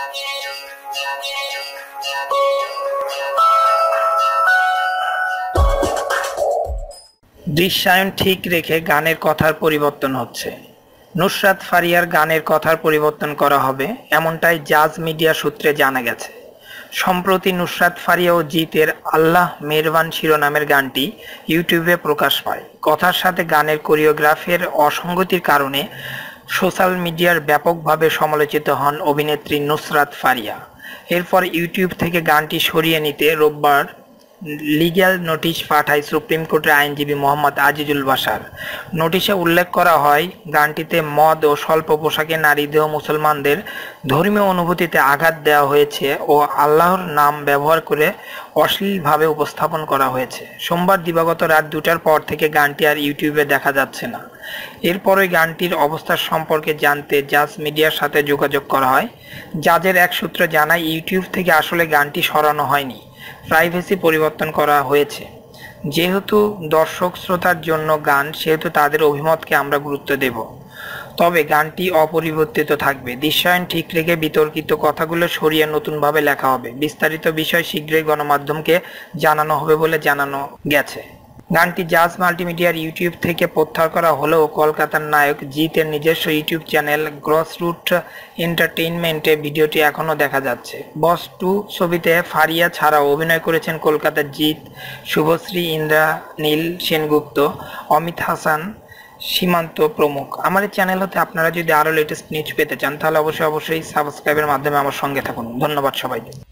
দৃশ্যায়ন ঠিক রেখে গানের কথার পরিবর্তন হচ্ছে নুসরাত ফারিয়ার গানের কথার পরিবর্তন করা হবে এমনটাই জাজ মিডিয়া সূত্রে জানা গেছে সম্প্রতি নুসরাত ফারিয়া ও জিতের আল্লাহ মেরবান শিরোনামের গানটি ইউটিউবে প্রকাশ পায় কথার সাথে গানের কোরিওগ্রাফের অসঙ্গতির কারণে সোশ্যাল মিডিয়ার ব্যাপকভাবে সমালোচিত হন অভিনেত্রী নুসরাত ফারিয়া এরপর ইউটিউব থেকে গানটি সরিয়ে নিতে রোববার লিগ্যাল নোটিশ পাঠায় সুপ্রিম কোর্টের আইনজীবী মোহাম্মদ আজিজুল বাসার নোটিশে উল্লেখ করা হয় গানটিতে মদ ও স্বল্প পোশাকে নারীদেহ মুসলমানদের ধর্মীয় অনুভূতিতে আঘাত দেওয়া হয়েছে ও আল্লাহর নাম ব্যবহার করে অশ্লীলভাবে উপস্থাপন করা হয়েছে সোমবার দিবাগত রাত দুটার পর থেকে গানটি আর ইউটিউবে দেখা যাচ্ছে না এরপরই গানটির অবস্থা সম্পর্কে জানতে জাজ মিডিয়ার সাথে যোগাযোগ করা হয় জাজের এক সূত্র জানায় ইউটিউব থেকে আসলে গানটি সরানো হয়নি প্রাইভেসি পরিবর্তন করা হয়েছে যেহেতু দর্শক শ্রোতার জন্য গান সেহেতু তাদের অভিমতকে আমরা গুরুত্ব দেব তবে গানটি অপরিবর্তিত থাকবে দৃশ্যায়ন ঠিক রেখে বিতর্কিত কথাগুলো সরিয়ে নতুনভাবে লেখা হবে বিস্তারিত বিষয় শীঘ্রই গণমাধ্যমকে জানানো হবে বলে জানানো গেছে গানটি জাজ মাল্টিমিডিয়ার ইউটিউব থেকে প্রত্যাহার করা হলেও কলকাতার নায়ক জিতের নিজস্ব ইউটিউব চ্যানেল গ্রসরুট এন্টারটেইনমেন্টে ভিডিওটি এখনও দেখা যাচ্ছে বস টু ছবিতে ফারিয়া ছাড়াও অভিনয় করেছেন কলকাতার জিত শুভশ্রী ইন্দ্রা নীল সেনগুপ্ত অমিত হাসান সীমান্ত প্রমুখ আমার এই চ্যানেল হতে আপনারা যদি আরও লেটেস্ট নিউজ পেতে চান তাহলে অবশ্যই অবশ্যই সাবস্ক্রাইবের মাধ্যমে আমার সঙ্গে থাকুন ধন্যবাদ সবাইকে